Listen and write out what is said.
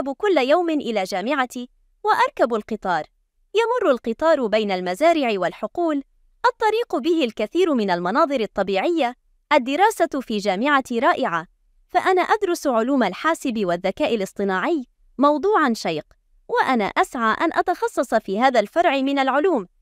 أذهب كل يوم إلى جامعتي وأركب القطار. يمر القطار بين المزارع والحقول. الطريق به الكثير من المناظر الطبيعية. الدراسة في جامعتي رائعة، فأنا أدرس علوم الحاسب والذكاء الاصطناعي، موضوعًا شيق، وأنا أسعى أن أتخصص في هذا الفرع من العلوم.